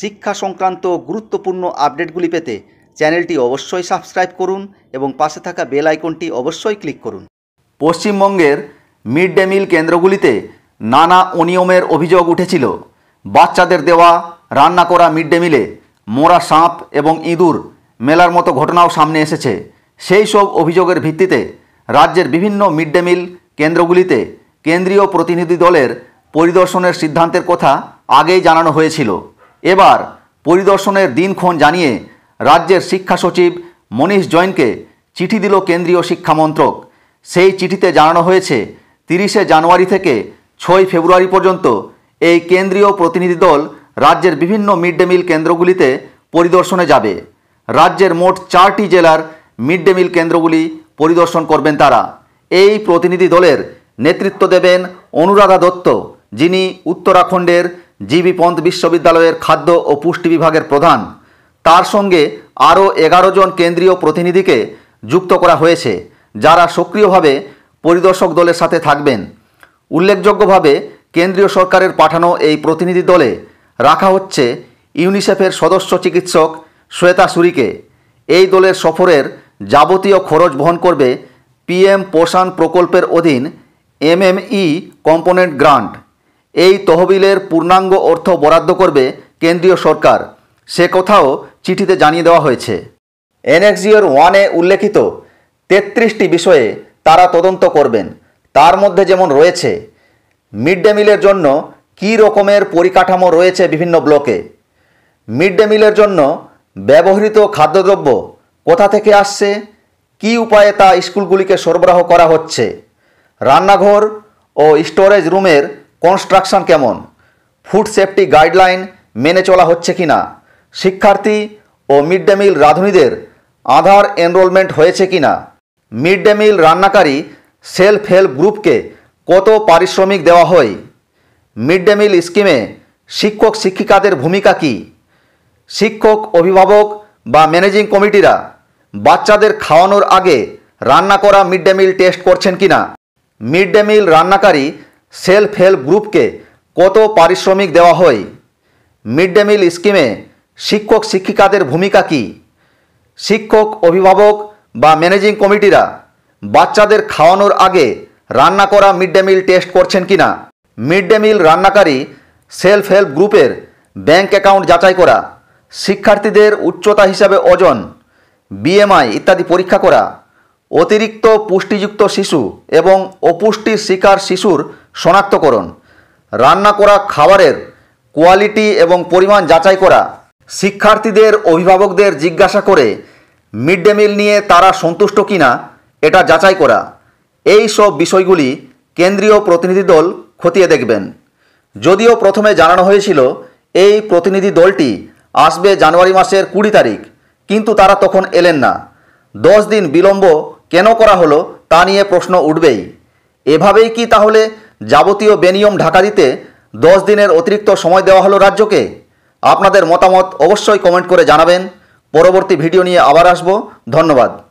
শিক্ষা সংক্রান্ত গুরুত্বপূর্ণ আপডেটগুলি পেতে চ্যানেলটি অবশ্যই সাবস্ক্রাইব করুন এবং পাশে থাকা বেল আইকনটি অবশ্যই ক্লিক করুন পশ্চিমবঙ্গের মিড ডে মিল কেন্দ্রগুলিতে নানা অনিয়মের অভিযোগ উঠেছিল বাচ্চাদের দেওয়া রান্না করা মিড ডে মিলে মোরা সাঁপ এবং ইঁদুর মেলার মতো ঘটনাও সামনে এসেছে সেই সব অভিযোগের ভিত্তিতে রাজ্যের বিভিন্ন মিড ডে মিল কেন্দ্রগুলিতে কেন্দ্রীয় প্রতিনিধি দলের পরিদর্শনের সিদ্ধান্তের কথা আগেই জানানো হয়েছিল এবার পরিদর্শনের দিনক্ষণ জানিয়ে রাজ্যের শিক্ষা সচিব মনীষ জৈনকে চিঠি দিল কেন্দ্রীয় শিক্ষামন্ত্রক সেই চিঠিতে জানানো হয়েছে তিরিশে জানুয়ারি থেকে ছয় ফেব্রুয়ারি পর্যন্ত এই কেন্দ্রীয় প্রতিনিধি দল রাজ্যের বিভিন্ন মিড ডে মিল কেন্দ্রগুলিতে পরিদর্শনে যাবে রাজ্যের মোট চারটি জেলার মিড ডে মিল কেন্দ্রগুলি পরিদর্শন করবেন তারা এই প্রতিনিধি দলের নেতৃত্ব দেবেন অনুরাধা দত্ত যিনি উত্তরাখণ্ডের জিবি পন্থ বিশ্ববিদ্যালয়ের খাদ্য ও পুষ্টি বিভাগের প্রধান তার সঙ্গে আরও এগারো জন কেন্দ্রীয় প্রতিনিধিকে যুক্ত করা হয়েছে যারা সক্রিয়ভাবে পরিদর্শক দলের সাথে থাকবেন উল্লেখযোগ্যভাবে কেন্দ্রীয় সরকারের পাঠানো এই প্রতিনিধি দলে রাখা হচ্ছে ইউনিসেফের সদস্য চিকিৎসক শ্বেতা সুরিকে এই দলের সফরের যাবতীয় খরচ বহন করবে পিএম পোষণ প্রকল্পের অধীন এমএমই কম্পোনেন্ট গ্রান্ট এই তহবিলের পূর্ণাঙ্গ অর্থ বরাদ্দ করবে কেন্দ্রীয় সরকার সে কথাও চিঠিতে জানিয়ে দেওয়া হয়েছে এনএক্সজিওর ওয়ানে উল্লেখিত তেত্রিশটি বিষয়ে তারা তদন্ত করবেন তার মধ্যে যেমন রয়েছে মিড ডে মিলের জন্য কী রকমের পরিকাঠামো রয়েছে বিভিন্ন ব্লকে মিড ডে মিলের জন্য ব্যবহৃত খাদ্যদ্রব্য কোথা থেকে আসছে কী উপায়ে তা স্কুলগুলিকে সরবরাহ করা হচ্ছে রান্নাঘর ও স্টোরেজ রুমের কনস্ট্রাকশন কেমন ফুড সেফটি গাইডলাইন মেনে চলা হচ্ছে কি না শিক্ষার্থী ও মিড ডে মিল রাঁধুনিদের আধার এনরোলমেন্ট হয়েছে কি না মিড ডে মিল রান্নাকারী সেলফ হেল্প গ্রুপকে কত পারিশ্রমিক দেওয়া হয় মিড ডে মিল স্কিমে শিক্ষক শিক্ষিকাদের ভূমিকা কি শিক্ষক অভিভাবক বা ম্যানেজিং কমিটিরা বাচ্চাদের খাওয়ানোর আগে রান্না করা মিড ডে মিল টেস্ট করছেন কি না মিড ডে মিল রান্নাকারী সেলফ হেল্প গ্রুপকে কত পারিশ্রমিক দেওয়া হয় মিড ডে মিল স্কিমে শিক্ষক শিক্ষিকাদের ভূমিকা কী শিক্ষক অভিভাবক বা ম্যানেজিং কমিটিরা বাচ্চাদের খাওয়ানোর আগে রান্না করা মিড ডে মিল টেস্ট করছেন কি না মিড ডে মিল রান্নাকারী সেলফ হেল্প গ্রুপের ব্যাংক অ্যাকাউন্ট যাচাই করা শিক্ষার্থীদের উচ্চতা হিসাবে ওজন বিএমআই ইত্যাদি পরীক্ষা করা অতিরিক্ত পুষ্টিযুক্ত শিশু এবং অপুষ্টির শিকার শিশুর শনাক্তকরণ রান্না করা খাবারের কোয়ালিটি এবং পরিমাণ যাচাই করা শিক্ষার্থীদের অভিভাবকদের জিজ্ঞাসা করে মিড ডে মিল নিয়ে তারা সন্তুষ্ট কিনা এটা যাচাই করা এই সব বিষয়গুলি কেন্দ্রীয় প্রতিনিধি দল খতিয়ে দেখবেন যদিও প্রথমে জানানো হয়েছিল এই প্রতিনিধি দলটি আসবে জানুয়ারি মাসের কুড়ি তারিখ কিন্তু তারা তখন এলেন না দশ দিন বিলম্ব কেন করা হলো তা নিয়ে প্রশ্ন উঠবেই এভাবেই কি তাহলে যাবতীয় বেনিয়ম ঢাকা দিতে দশ দিনের অতিরিক্ত সময় দেওয়া হলো রাজ্যকে আপনাদের মতামত অবশ্যই কমেন্ট করে জানাবেন পরবর্তী ভিডিও নিয়ে আবার আসব ধন্যবাদ